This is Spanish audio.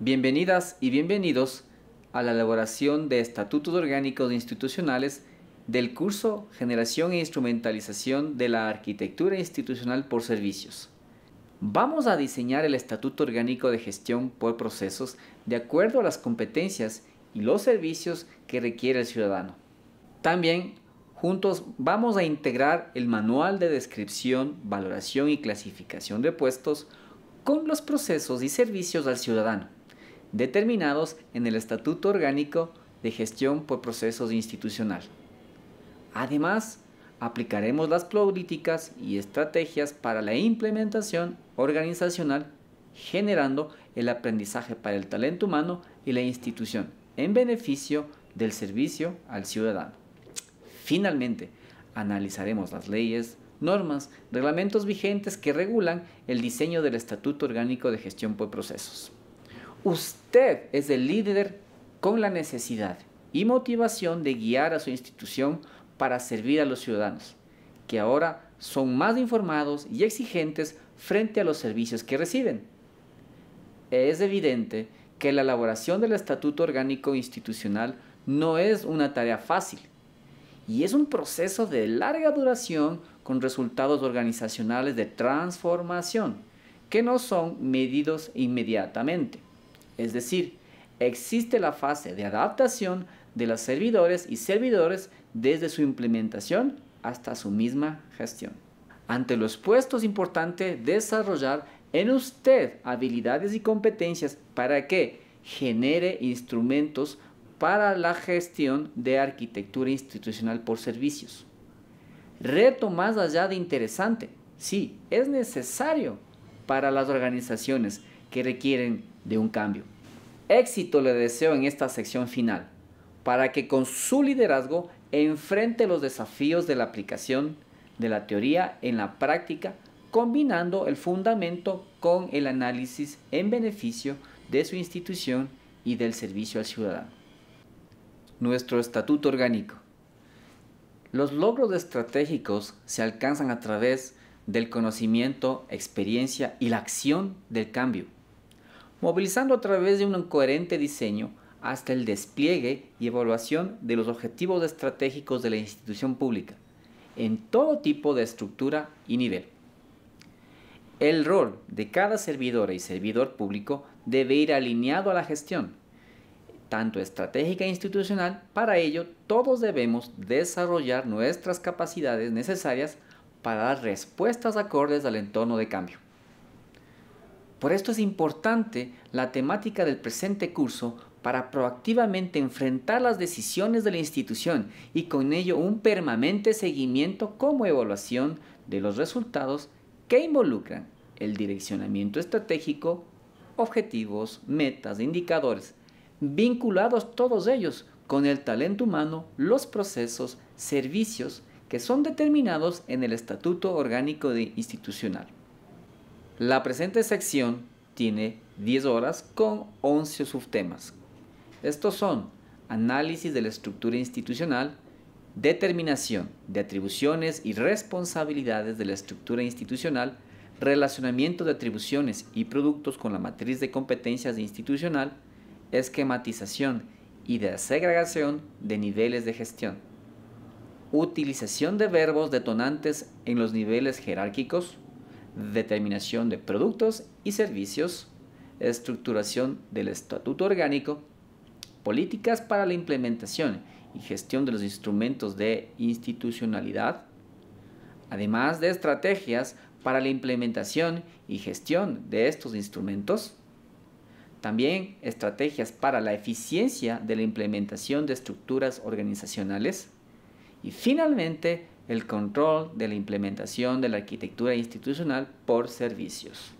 Bienvenidas y bienvenidos a la elaboración de Estatutos Orgánicos Institucionales del curso Generación e Instrumentalización de la Arquitectura Institucional por Servicios. Vamos a diseñar el Estatuto Orgánico de Gestión por Procesos de acuerdo a las competencias y los servicios que requiere el ciudadano. También, juntos vamos a integrar el Manual de Descripción, Valoración y Clasificación de Puestos con los procesos y servicios al ciudadano determinados en el Estatuto Orgánico de Gestión por Procesos Institucional. Además, aplicaremos las políticas y estrategias para la implementación organizacional, generando el aprendizaje para el talento humano y la institución, en beneficio del servicio al ciudadano. Finalmente, analizaremos las leyes, normas, reglamentos vigentes que regulan el diseño del Estatuto Orgánico de Gestión por Procesos. Usted es el líder con la necesidad y motivación de guiar a su institución para servir a los ciudadanos, que ahora son más informados y exigentes frente a los servicios que reciben. Es evidente que la elaboración del Estatuto Orgánico Institucional no es una tarea fácil y es un proceso de larga duración con resultados organizacionales de transformación que no son medidos inmediatamente. Es decir, existe la fase de adaptación de los servidores y servidores desde su implementación hasta su misma gestión. Ante los puestos es importante desarrollar en usted habilidades y competencias para que genere instrumentos para la gestión de arquitectura institucional por servicios. Reto más allá de interesante. Sí, es necesario para las organizaciones que requieren de un cambio. Éxito le deseo en esta sección final, para que con su liderazgo enfrente los desafíos de la aplicación de la teoría en la práctica, combinando el fundamento con el análisis en beneficio de su institución y del servicio al ciudadano. Nuestro estatuto orgánico. Los logros estratégicos se alcanzan a través del conocimiento, experiencia y la acción del cambio movilizando a través de un coherente diseño hasta el despliegue y evaluación de los objetivos estratégicos de la institución pública, en todo tipo de estructura y nivel. El rol de cada servidora y servidor público debe ir alineado a la gestión, tanto estratégica e institucional, para ello todos debemos desarrollar nuestras capacidades necesarias para dar respuestas acordes al entorno de cambio. Por esto es importante la temática del presente curso para proactivamente enfrentar las decisiones de la institución y con ello un permanente seguimiento como evaluación de los resultados que involucran el direccionamiento estratégico, objetivos, metas, indicadores, vinculados todos ellos con el talento humano, los procesos, servicios que son determinados en el Estatuto Orgánico de Institucional. La presente sección tiene 10 horas con 11 subtemas. Estos son análisis de la estructura institucional, determinación de atribuciones y responsabilidades de la estructura institucional, relacionamiento de atribuciones y productos con la matriz de competencias institucional, esquematización y desegregación de niveles de gestión, utilización de verbos detonantes en los niveles jerárquicos, determinación de productos y servicios, estructuración del estatuto orgánico, políticas para la implementación y gestión de los instrumentos de institucionalidad, además de estrategias para la implementación y gestión de estos instrumentos, también estrategias para la eficiencia de la implementación de estructuras organizacionales y finalmente el control de la implementación de la arquitectura institucional por servicios.